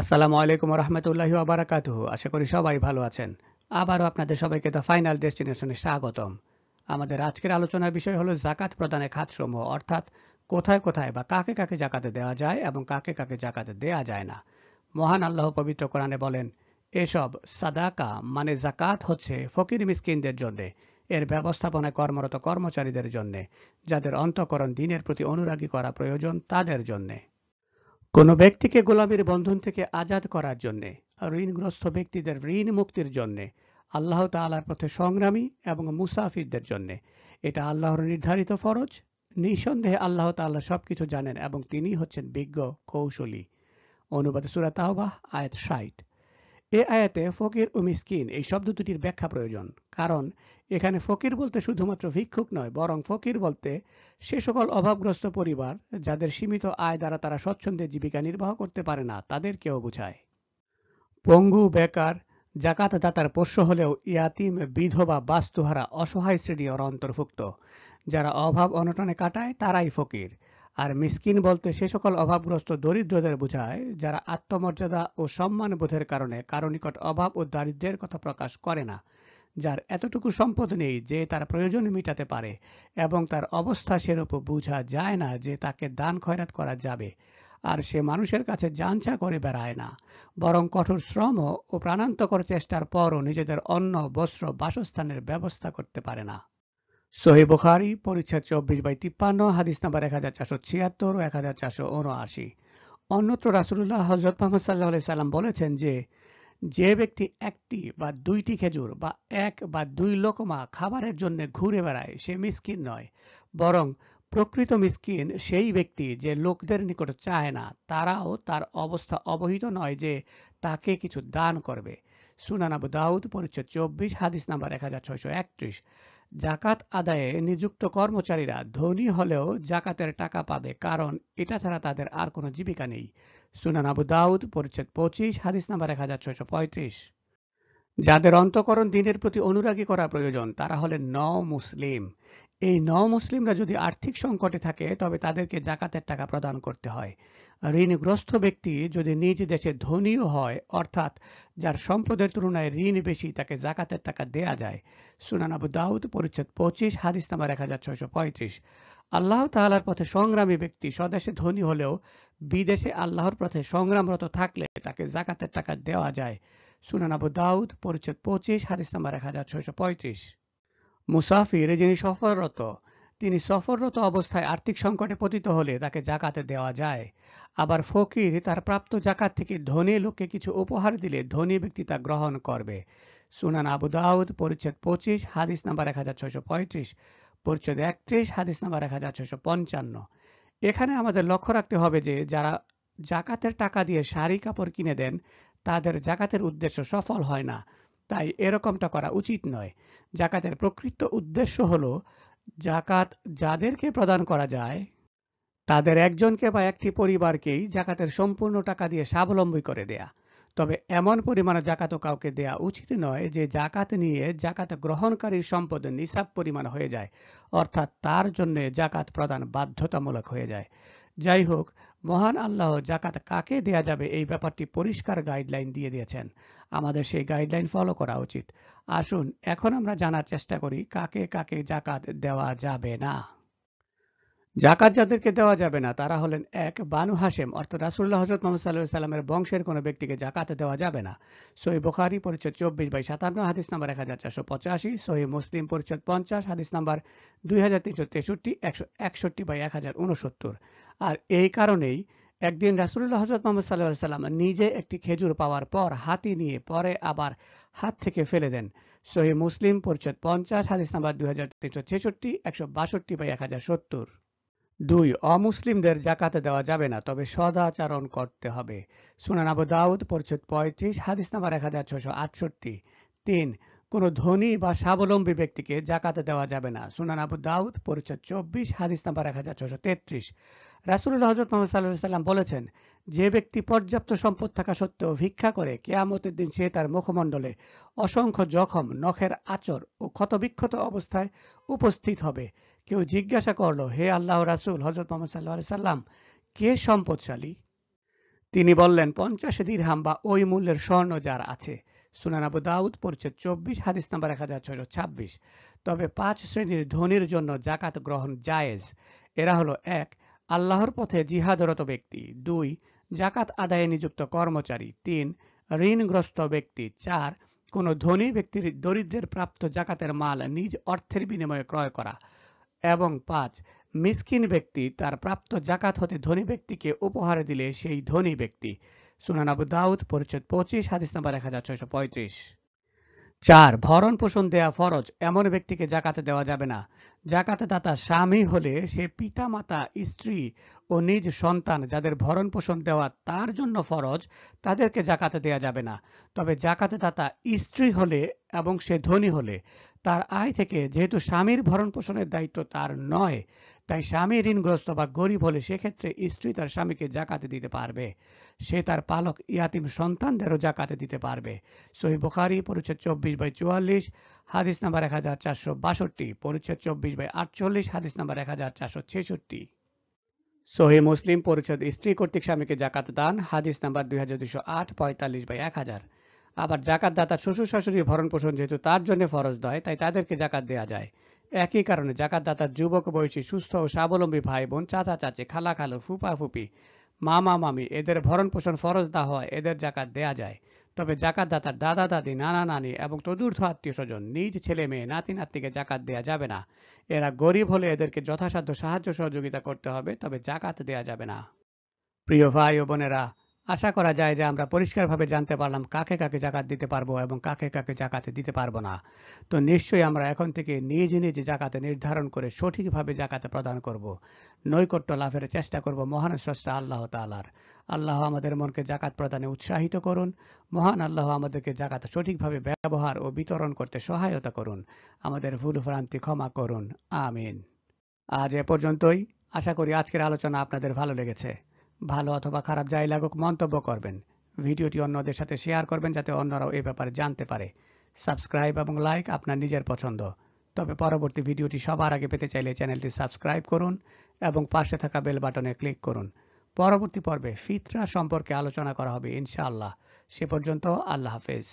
আসসালামু আলাইকুম রহমতুল্লাহ আবরাকাত আশা করি সবাই ভালো আছেন আবারও আপনাদের সবাইকে দ্য ফাইনাল ডেস্টিনেশনে স্বাগতম আমাদের আজকের আলোচনার বিষয় হলো জাকাত প্রদানের খাতসমূহ অর্থাৎ কোথায় কোথায় বা কাকে কাকে জাকাতে দেওয়া যায় এবং কাকে কাকে জাকাতে দেওয়া যায় না মহান আল্লাহ পবিত্র কোরআনে বলেন এসব সাদাকা মানে জাকাত হচ্ছে ফকির মিসকিনদের জন্যে এর ব্যবস্থাপনায় কর্মরত কর্মচারীদের জন্যে যাদের অন্তকরণ দিনের প্রতি অনুরাগী করা প্রয়োজন তাদের জন্যে কোনো ব্যক্তিকে গোলামির বন্ধন থেকে আজাদ করার জন্যে ঋণগ্রস্ত ব্যক্তিদের ঋণ মুক্তির জন্যে আল্লাহ তালার পথে সংগ্রামী এবং মুসাফিরদের জন্যে এটা আল্লাহর নির্ধারিত ফরজ নিঃসন্দেহে আল্লাহ তাল্লাহ সব কিছু জানেন এবং তিনি হচ্ছেন বিজ্ঞ কৌশলী অনুবাদ সুরা তাহবাহ আয়াত ষাট এ আয়াতে ফকির ও মিসকিন এই শব্দ দুটির ব্যাখ্যা প্রয়োজন কারণ এখানে ফকির বলতে শুধুমাত্র ভিক্ষুক নয় বরং ফকির বলতে সে সকল অভাবগ্রস্ত পরিবার যাদের সীমিত আয় দ্বারা তারা স্বচ্ছন্দে জীবিকা নির্বাহ করতে পারে না তাদেরকেও বুঝায় পঙ্গু বেকার জাকাত দাতার পোষ্য হলেও ইয়াতিম বিধবা বাস্তুহারা অসহায় শ্রেণী ওর অন্তর্ভুক্ত যারা অভাব অনটনে কাটায় তারাই ফকির আর মিসকিন বলতে সে সকল অভাবগ্রস্ত দরিদ্রদের বোঝায় যারা আত্মমর্যাদা ও সম্মান বোধের কারণে কারো নিকট অভাব ও দারিদ্রের কথা প্রকাশ করে না যার এতটুকু সম্পদ নেই যে তার প্রয়োজন মিটাতে পারে এবং তার অবস্থা সেরূপ বোঝা যায় না যে তাকে দান খয়রাত করা যাবে আর সে মানুষের কাছে জানচা করে বেড়ায় না বরং কঠোর শ্রম ও প্রাণান্তকর চেষ্টার পরও নিজেদের অন্ন বস্ত্র বাসস্থানের ব্যবস্থা করতে পারে না সহি বুখারি পরিচ্ছেদ চব্বিশ বাই তিপ্পান্ন হাদিস নাম্বার এক হাজার চারশো ছিয়াত্তর ও এক হাজার চারশো উনআশি অন্যত্র রাসুল্লাহ হজরত মোহাম্মদ সাল্লাহ সাল্লাম বলেছেন যে যে ব্যক্তি একটি বা দুইটি খেজুর বা এক বা দুই লোকমা খাবারের জন্য ঘুরে বেড়ায় সে মিসকিন নয় বরং প্রকৃত মিসকিন সেই ব্যক্তি যে লোকদের নিকট চায় না তারাও তার অবস্থা অবহিত নয় যে তাকে কিছু দান করবে সুনানাবু দাউদ পরিচয় চব্বিশ হাদিস নাম্বার এক হাজার ছয়শো একত্রিশ জাকাত আদায়ে নিযুক্ত কর্মচারীরা ধনী হলেও জাকাতের টাকা পাবে কারণ এটা ছাড়া তাদের আর কোনো জীবিকা নেই সুনান আবু দাউদ পরিচ্ছেদ পঁচিশ হাদিস নাম্বার এক হাজার ছয়শ পঁয়ত্রিশ যাদের অন্তকরণ দিনের প্রতি অনুরাগী করা প্রয়োজন তারা হলেন ন মুসলিম এই ন মুসলিমরা যদি আর্থিক সংকটে থাকে তবে তাদেরকে জাকাতের টাকা প্রদান করতে হয় ঋণগ্রস্ত ব্যক্তি যদি নিজ দেশে ধনীও হয় অর্থাৎ যার সম্পদের তুলনায় ঋণ বেশি তাকে জাকাতের টাকা দেয়া যায় সুনান আবু দাউদ পরিচ্ছেদ পঁচিশ হাদিস নামার এক হাজার ছয়শো পঁয়ত্রিশ আল্লাহ তাহালার পথে সংগ্রামী ব্যক্তি স্বদেশে ধনী হলেও বিদেশে আল্লাহর পথে সংগ্রামরত থাকলে তাকে জাকাতের টাকা দেওয়া যায় সুনান আবু দাউদ পরিচ্ছেদ পঁচিশ হাদিস নাম্বার এক হাজার ছয়শো পঁয়ত্রিশ মুসাফির যিনি সফররত তিনি সফররত অবস্থায় আর্থিক সংকটে পতিত হলে তাকে জাকাতে দেওয়া যায় আবার ফকির তার প্রাপ্ত জাকাত থেকে ধনী লোককে কিছু উপহার দিলে ধনী ব্যক্তি তা গ্রহণ করবে সুনান আবু দাউদ পরিচ্ছেদ পঁচিশ হাদিস নাম্বার এক হাজার ছয়শো পঁয়ত্রিশ পরিচ্ছেদ একত্রিশ হাদিস নাম্বার এক হাজার ছয়শো পঞ্চান্ন এখানে আমাদের লক্ষ্য রাখতে হবে যে যারা জাকাতের টাকা দিয়ে শাড়ি কাপড় কিনে দেন তাদের জাকাতের উদ্দেশ্য সফল হয় না তাই এরকমটা করা উচিত নয় জাকাতের প্রকৃত উদ্দেশ্য হলো জাকাত যাদেরকে প্রদান করা যায় তাদের একজনকে বা একটি পরিবারকেই জাকাতের সম্পূর্ণ টাকা দিয়ে স্বাবলম্বী করে দেয়া তবে এমন পরিমাণে জাকাত কাউকে দেয়া উচিত নয় যে জাকাত নিয়ে জাকাত গ্রহণকারীর সম্পদ নিসাব পরিমাণ হয়ে যায় অর্থাৎ তার জন্য জাকাত প্রদান বাধ্যতামূলক হয়ে যায় যাই হোক মহান আল্লাহ জাকাত কাকে দেয়া যাবে এই ব্যাপারটি পরিষ্কার গাইডলাইন দিয়ে দিয়েছেন আমাদের সেই গাইডলাইন ফলো করা উচিত আসুন এখন আমরা জানার চেষ্টা করি কাকে কাকে জাকাত দেওয়া যাবে না জাকাত যাদেরকে দেওয়া যাবে না তারা হলেন এক বানু হাসেম অর্থাৎ রাসুল্লাহ হজরত মোহাম্মদ সাল্লাহ সাল্লামের বংশের কোনো ব্যক্তিকে জাকাত দেওয়া যাবে না সহি বোখারি পরিচ্ছদ চব্বিশ বাই সাতান্ন হাদিস নাম্বার এক হাজার চারশো পঁচাশি সহি মুসলিম পরিচ্ছদ পঞ্চাশ হাদিস নাম্বার দুই হাজার তিনশো তেষট্টি একশো একষট্টি বাই এক হাজার উনসত্তর আর এই কারণেই একদিন রাসুল্লাহ হজরত মোহাম্মদ সাল্লাহ সাল্লাম নিজে একটি খেজুর পাওয়ার পর হাতি নিয়ে পরে আবার হাত থেকে ফেলে দেন সহি মুসলিম পরিচ্ছদ পঞ্চাশ হাদিস নাম্বার দুই হাজার তিনশো ছেষট্টি একশো বাষট্টি বাই এক হাজার সত্তর দুই অমুসলিমদের জাকাতে দেওয়া যাবে না তবে সদাচারণ করতে হবে সুনান আবু দাউদ পরিচুত পঁয়ত্রিশ হাদিস নাম্বার এক হাজার ছশো আটষট্টি তিন কোনো ধনী বা স্বাবলম্বী ব্যক্তিকে জাকাতে দেওয়া যাবে না সুনান আবু দাউদ পরিচয় চব্বিশ হাদিস নাম্বার এক হাজার ছশো তেত্রিশ রাসুল্লাহ হজরত মোহাম্মদ সাল্লাহ সাল্লাম বলেছেন যে ব্যক্তি পর্যাপ্ত সম্পদ থাকা সত্ত্বেও ভিক্ষা করে কেয়ামতের দিন সে তার মুখমণ্ডলে অসংখ্য জখম নখের আচর ও ক্ষতবিক্ষত অবস্থায় উপস্থিত হবে কেউ জিজ্ঞাসা করলো হে আল্লাহ রাসুল হজরত মোহাম্মদ সাল্লাহ সাল্লাম কে সম্পদশালী তিনি বললেন পঞ্চাশ দিরহাম বা ওই মূল্যের স্বর্ণ যার আছে সুনান আবু দাউদ পরিচয় চব্বিশ হাদিস নাম্বার এক হাজার ছয়শ ছাব্বিশ তবে পাঁচ শ্রেণীর ধনির জন্য জাকাত গ্রহণ জায়েজ এরা হলো এক আল্লাহর পথে জিহাদরত ব্যক্তি দুই জাকাত আদায়ে নিযুক্ত কর্মচারী তিন ঋণগ্রস্ত ব্যক্তি চার কোনো ধনী ব্যক্তির দরিদ্রের প্রাপ্ত জাকাতের মাল নিজ অর্থের বিনিময়ে ক্রয় করা এবং পাঁচ মিসকিন ব্যক্তি তার প্রাপ্ত জাকাত হতে ধনী ব্যক্তিকে উপহার দিলে সেই ধনী ব্যক্তি সুনান আবু দাউদ পরিচ্ছেদ পঁচিশ হাদিস নাম্বার এক হাজার ছয়শো পঁয়ত্রিশ চার ভরণ পোষণ দেয়া ফরজ এমন ব্যক্তিকে জাকাতে দেওয়া যাবে না জাকাতে দাতা স্বামী হলে সে পিতা মাতা স্ত্রী ও নিজ সন্তান যাদের ভরণ পোষণ দেওয়া তার জন্য ফরজ তাদেরকে জাকাতে দেয়া যাবে না তবে জাকাতে দাতা স্ত্রী হলে এবং সে ধনী হলে তার আয় থেকে যেহেতু স্বামীর ভরণ পোষণের দায়িত্ব তার নয় তাই স্বামী ঋণগ্রস্ত বা গরিব হলে সেক্ষেত্রে স্ত্রী তার স্বামীকে জাকাতে দিতে পারবে সে তার পালক ইয়াতিম সন্তানদেরও জাকাতে দিতে পারবে সহি বুখারি পরিচ্ছেদ চব্বিশ বাই চুয়াল্লিশ হাদিস নাম্বার এক হাজার চারশো বাষট্টি পরিচ্ছেদ চব্বিশ চল্লিশ বাই আটচল্লিশ হাদিস নাম্বার এক হাজার চারশো ছেষট্টি সহি মুসলিম পরিষদ স্ত্রী কর্তৃক স্বামীকে জাকাত দান হাদিস নাম্বার দুই হাজার দুশো আট পঁয়তাল্লিশ বাই এক হাজার আবার জাকাত দাতার শ্বশুর শাশুড়ির ভরণ পোষণ যেহেতু তার জন্য ফরজ দেয় তাই তাদেরকে জাকাত দেওয়া যায় একই কারণে জাকাত দাতার যুবক বয়সী সুস্থ ও স্বাবলম্বী ভাই বোন চাচা চাচি খালা খালু ফুপা ফুপি মামা মামি এদের ভরণ পোষণ ফরজ না হওয়ায় এদের জাকাত দেওয়া যায় তবে জাকাত দাতার দাদা দাদি নানা নানি এবং তদূর্ধ আত্মীয় স্বজন নিজ ছেলে মেয়ে নাতি নাতিকে জাকাত দেয়া যাবে না এরা গরিব হলে এদেরকে যথাসাধ্য সাহায্য সহযোগিতা করতে হবে তবে জাকাত দেয়া যাবে না প্রিয় ভাই ও বোনেরা আশা করা যায় যে আমরা পরিষ্কারভাবে জানতে পারলাম কাকে কাকে জাকাত দিতে পারবো এবং কাকে কাকে জাকাতে দিতে পারবো না তো নিশ্চয়ই আমরা এখন থেকে নিজ নিজ জাকাতে নির্ধারণ করে সঠিকভাবে জাকাতে প্রদান করব। নৈকট্য লাভের চেষ্টা করব মহান স্রষ্টা আল্লাহ তালার আল্লাহ আমাদের মনকে জাকাত প্রদানে উৎসাহিত করুন মহান আল্লাহ আমাদেরকে জাকাত সঠিকভাবে ব্যবহার ও বিতরণ করতে সহায়তা করুন আমাদের ভুল ভ্রান্তি ক্ষমা করুন আমিন আজ এ পর্যন্তই আশা করি আজকের আলোচনা আপনাদের ভালো লেগেছে ভালো অথবা খারাপ যাই লাগুক মন্তব্য করবেন ভিডিওটি অন্যদের সাথে শেয়ার করবেন যাতে অন্যরাও এ ব্যাপারে জানতে পারে সাবস্ক্রাইব এবং লাইক আপনার নিজের পছন্দ তবে পরবর্তী ভিডিওটি সবার আগে পেতে চাইলে চ্যানেলটি সাবস্ক্রাইব করুন এবং পাশে থাকা বেল বাটনে ক্লিক করুন পরবর্তী পর্বে ফিতরা সম্পর্কে আলোচনা করা হবে ইনশাআল্লাহ সে পর্যন্ত আল্লাহ হাফেজ